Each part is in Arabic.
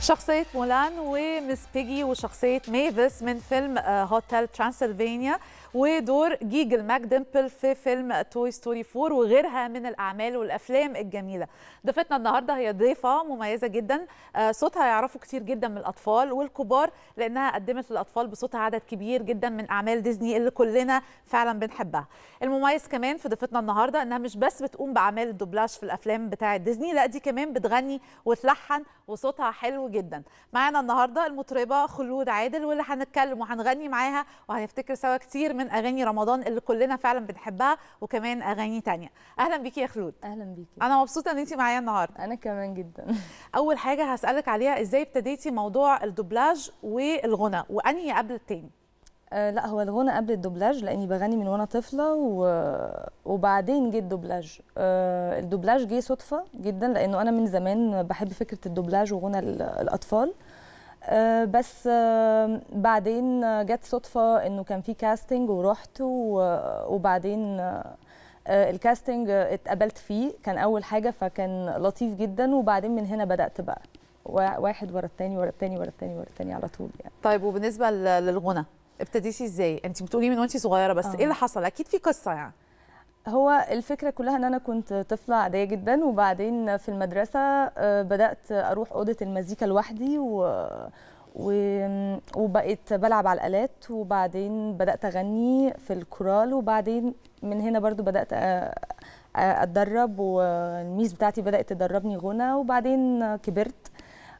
شخصية مولان ومس بيجي وشخصية ميفيس من فيلم آه، هوتيل ترانسلفانيا ودور جيجل ماك ديمبل في فيلم توي ستوري 4 وغيرها من الأعمال والأفلام الجميلة ضيفتنا النهاردة هي ضيفة مميزة جدا آه، صوتها يعرفه كتير جدا من الأطفال والكبار لأنها قدمت للأطفال بصوتها عدد كبير جدا من أعمال ديزني اللي كلنا فعلا بنحبها المميز كمان في ضيفتنا النهاردة أنها مش بس بتقوم بأعمال الدوبلاش في الأفلام بتاعة ديزني لا دي كمان بتغني وتلحن وصوتها حلو حلو جدا معانا النهارده المطربه خلود عادل واللي هنتكلم وهنغني معاها وهنفتكر سوا كتير من اغاني رمضان اللي كلنا فعلا بنحبها وكمان اغاني تانية اهلا بيكي يا خلود اهلا بيكي انا مبسوطه ان انت معايا النهارده انا كمان جدا اول حاجه هسالك عليها ازاي ابتديتي موضوع الدوبلاج والغنى وانهي قبل التاني آه لا هو الغنى قبل الدوبلاج لاني بغني من وانا طفله و... وبعدين جه الدوبلاج آه الدوبلاج جه صدفه جدا لانه انا من زمان بحب فكره الدوبلاج وغنى الاطفال آه بس آه بعدين جت صدفه انه كان في كاستنج ورحت و... وبعدين آه, آه، الكاستنج اتقبلت فيه كان اول حاجه فكان لطيف جدا وبعدين من هنا بدات بقى واحد ورا التاني ورا التاني ورا التاني ورا التاني على طول يعني طيب وبالنسبه للغنى ابتديتي ازاي انت بتقولي من وانت صغيره بس أوه. ايه آه. اللي حصل اكيد في قصه يعني هو الفكره كلها ان انا كنت طفله عاديه جدا وبعدين في المدرسه آه، بدات اروح اوضه المزيكا لوحدي و... و... وبقيت بلعب على الالات وبعدين بدات اغني في الكورال وبعدين من هنا برضو بدات اتدرب والميس بتاعتي بدات تدربني غنى وبعدين كبرت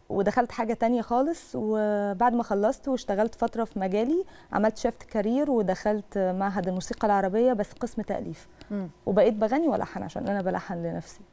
ودخلت حاجه تانية خالص وبعد ما خلصت واشتغلت فتره في مجالي عملت شيفت كارير ودخلت معهد الموسيقى العربيه بس قسم تاليف وبقيت بغني والحن عشان انا بلحن لنفسي